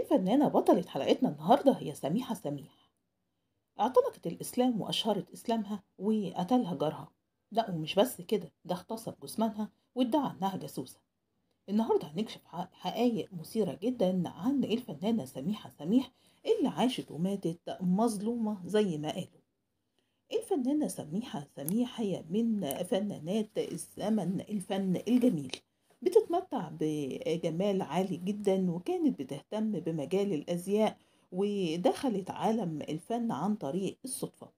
الفنانة بطلة حلقتنا النهاردة هي سميحة سميح اعتنقت الإسلام وأشهرت إسلامها وقتلها جارها لا ومش بس كده ده اغتصب جثمانها وادعى إنها جاسوسة النهاردة هنكشف حقايق مثيرة جدا عن إيه الفنانة سميحة سميح اللي عاشت وماتت مظلومة زي ما قالوا إيه الفنانة سميحة سميح هي من فنانات الزمن الفن الجميل بتتمتع بجمال عالي جدا وكانت بتهتم بمجال الأزياء ودخلت عالم الفن عن طريق الصدفة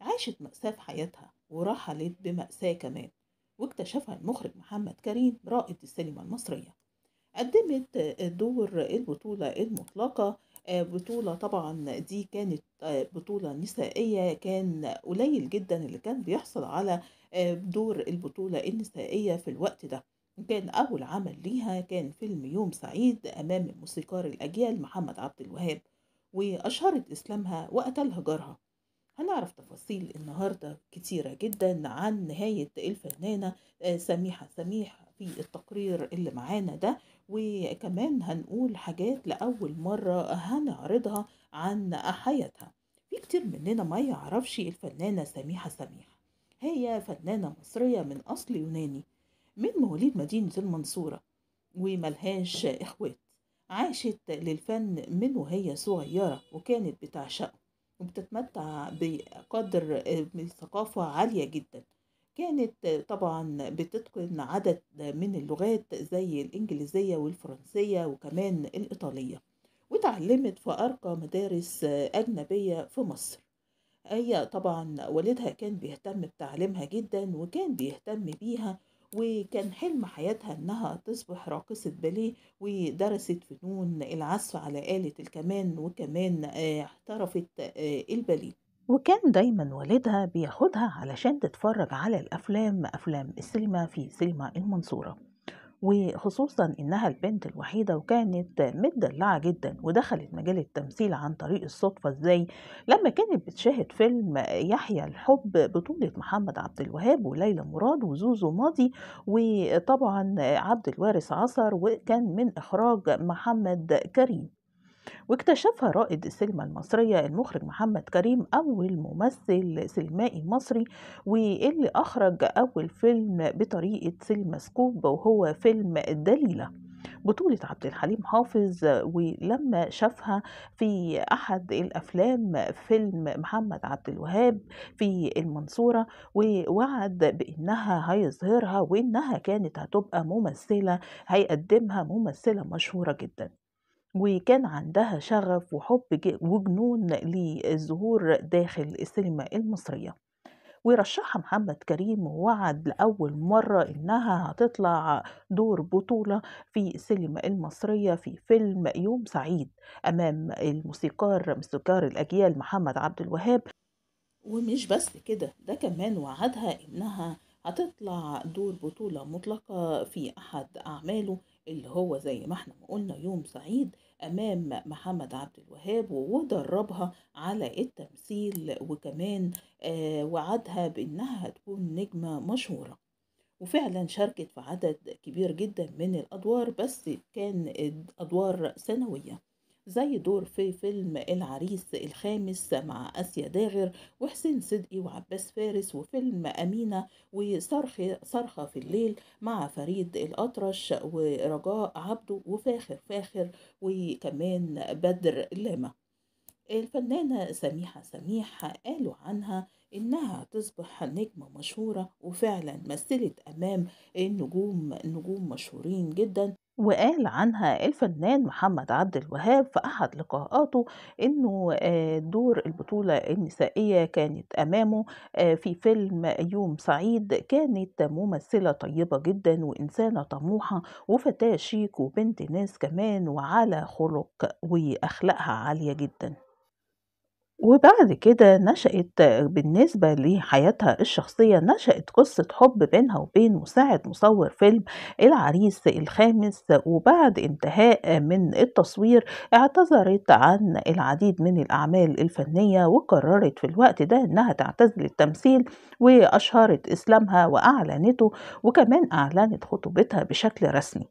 عاشت مأساة في حياتها ورحلت بمأساة كمان واكتشفها المخرج محمد كريم رائد السينما المصرية قدمت دور البطولة المطلقة بطولة طبعا دي كانت بطولة نسائية كان قليل جدا اللي كان بيحصل على دور البطولة النسائية في الوقت ده كان أول عمل ليها كان فيلم يوم سعيد أمام موسيقار الأجيال محمد عبد الوهاب وأشهرت إسلامها وقتلها جارها هنعرف تفاصيل النهاردة كتيرة جدا عن نهاية الفنانة آه، سميحة سميح في التقرير اللي معانا ده وكمان هنقول حاجات لأول مرة هنعرضها عن حياتها في كتير مننا ما يعرفش الفنانة سميحة سميح هي فنانة مصرية من أصل يوناني من مواليد مدينة المنصورة وملهاش إخوات عاشت للفن من وهي صغيرة وكانت بتعشقه وبتتمتع بقدر من الثقافة عالية جدا كانت طبعا بتتقن عدد من اللغات زي الإنجليزية والفرنسية وكمان الإيطالية وتعلمت في أرقى مدارس أجنبية في مصر هي طبعا والدها كان بيهتم بتعليمها جدا وكان بيهتم بيها وكان حلم حياتها انها تصبح راقصة باليه ودرست فنون العزف على آلة الكمان وكمان آه، احترفت آه، الباليه وكان دايما والدها بياخدها علشان تتفرج على الأفلام أفلام السينما في سينما المنصورة وخصوصا إنها البنت الوحيدة وكانت متدلعة جدا ودخلت مجال التمثيل عن طريق الصدفة إزاي لما كانت بتشاهد فيلم يحيى الحب بطولة محمد عبد الوهاب وليلى مراد وزوزو ماضي وطبعا عبد الوارث عصر وكان من إخراج محمد كريم واكتشفها رائد السينما المصرية المخرج محمد كريم أول ممثل سينمائي مصري واللي أخرج أول فيلم بطريقة سينما سكوب وهو فيلم الدليلة بطولة عبد الحليم حافظ ولما شافها في أحد الأفلام فيلم محمد عبد الوهاب في المنصورة ووعد بإنها هيظهرها وإنها كانت هتبقى ممثلة هيقدمها ممثلة مشهورة جداً وكان عندها شغف وحب وجنون للظهور داخل السينما المصرية ورشحها محمد كريم ووعد لأول مرة إنها هتطلع دور بطولة في السينما المصرية في فيلم يوم سعيد أمام الموسيقار موسيقار الأجيال محمد عبد الوهاب ومش بس كده ده كمان وعدها إنها هتطلع دور بطولة مطلقة في أحد أعماله اللي هو زي ما احنا ما قلنا يوم سعيد امام محمد عبد الوهاب ودربها على التمثيل وكمان آه، وعدها بانها هتكون نجمه مشهوره وفعلا شاركت في عدد كبير جدا من الادوار بس كان ادوار سنويه زي دور في فيلم العريس الخامس مع آسيا داغر وحسين صدقي وعباس فارس وفيلم أمينة وصرخة صرخة في الليل مع فريد الأطرش ورجاء عبده وفاخر فاخر وكمان بدر لما الفنانة سميحة سميح قالوا عنها إنها تصبح نجمة مشهورة وفعلا مثلت أمام النجوم نجوم مشهورين جدا وقال عنها الفنان محمد عبد الوهاب في أحد لقاءاته إنه آه، دور البطولة النسائية كانت أمامه آه، في فيلم يوم سعيد كانت ممثلة طيبة جدا وإنسانة طموحة وفتاة شيك وبنت ناس كمان وعلى خلق وأخلاقها عالية جدا وبعد كده نشأت بالنسبة لحياتها الشخصية نشأت قصة حب بينها وبين مساعد مصور فيلم العريس الخامس وبعد انتهاء من التصوير اعتذرت عن العديد من الأعمال الفنية وقررت في الوقت ده إنها تعتزل التمثيل وأشهرت إسلامها وأعلنته وكمان أعلنت خطوبتها بشكل رسمي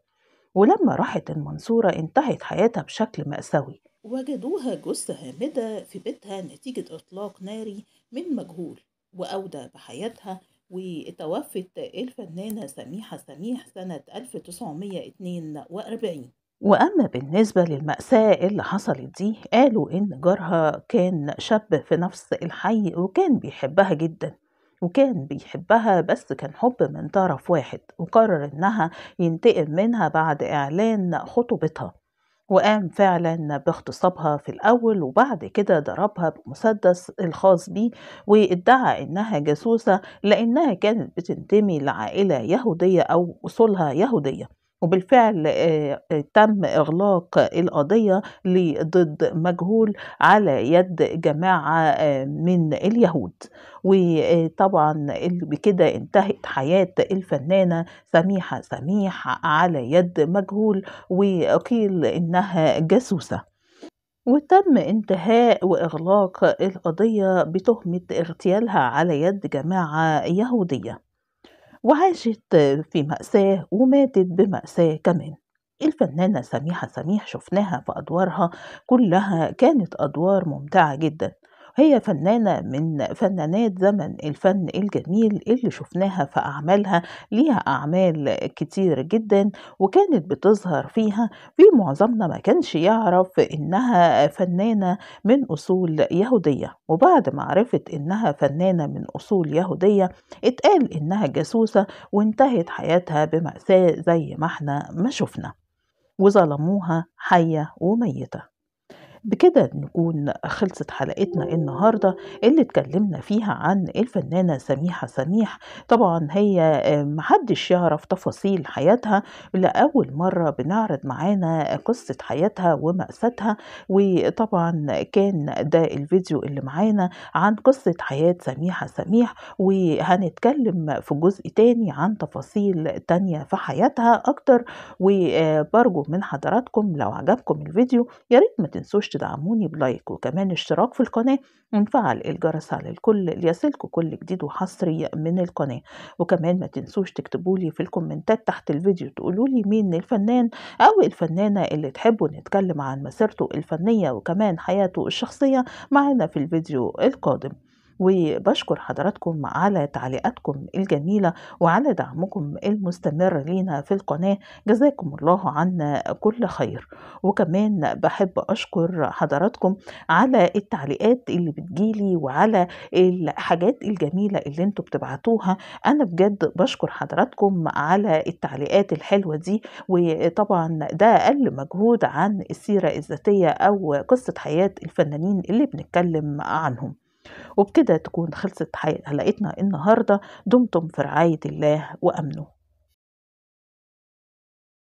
ولما راحت المنصورة انتهت حياتها بشكل مأساوي وجدوها جثة هامدة في بيتها نتيجة إطلاق ناري من مجهول وأودى بحياتها وتوفت الفنانة سميحة سميح سنة 1942 وأما بالنسبة للمأساة اللي حصلت دي قالوا إن جارها كان شاب في نفس الحي وكان بيحبها جدا وكان بيحبها بس كان حب من طرف واحد وقرر إنها ينتقم منها بعد إعلان خطوبتها وقام فعلا باغتصابها في الأول وبعد كده ضربها بالمسدس الخاص بيه وادعى إنها جاسوسة لأنها كانت بتنتمي لعائلة يهودية أو أصولها يهودية وبالفعل تم إغلاق القضية ضد مجهول على يد جماعة من اليهود وطبعا بكده انتهت حياة الفنانة سميحة سميح على يد مجهول وقيل إنها جاسوسة وتم انتهاء وإغلاق القضية بتهمة اغتيالها على يد جماعة يهودية وعاشت في مأساة وماتت بمأساة كمان الفنانة سميحة سميح شفناها في أدوارها كلها كانت أدوار ممتعة جدا هي فنانة من فنانات زمن الفن الجميل اللي شفناها في أعمالها ليها أعمال كتير جدا وكانت بتظهر فيها في معظمنا ما كانش يعرف إنها فنانة من أصول يهودية وبعد ما عرفت إنها فنانة من أصول يهودية اتقال إنها جاسوسة وانتهت حياتها بمأساة زي ما احنا ما شفنا وظلموها حية وميتة بكده نكون خلصت حلقتنا النهاردة اللي اتكلمنا فيها عن الفنانة سميحة سميح طبعا هي آه، محدش يعرف تفاصيل حياتها لأول مرة بنعرض معانا قصة حياتها ومأساتها وطبعا كان ده الفيديو اللي معانا عن قصة حياة سميحة سميح وهنتكلم في جزء تاني عن تفاصيل تانية في حياتها أكتر وبرجو من حضراتكم لو عجبكم الفيديو ياريت ما تنسوش تنسوش تدعموني بلايك وكمان اشتراك في القناة ونفعل الجرس على الكل ليصلكوا كل جديد وحصري من القناة وكمان ما تنسوش تكتبولي في الكومنتات تحت الفيديو تقولولي مين الفنان أو الفنانة اللي تحبوا نتكلم عن مسيرته الفنية وكمان حياته الشخصية معانا في الفيديو القادم وبشكر حضراتكم على تعليقاتكم الجميلة وعلى دعمكم المستمر لينا في القناة جزاكم الله عنا كل خير وكمان بحب أشكر حضراتكم على التعليقات اللي بتجيلي وعلى الحاجات الجميلة اللي انتوا بتبعتوها أنا بجد بشكر حضراتكم على التعليقات الحلوة دي وطبعا ده أقل مجهود عن السيرة الذاتية أو قصة حياة الفنانين اللي بنتكلم عنهم وبكده تكون خلصت حلقتنا النهارده دمتم في رعايه الله وامنه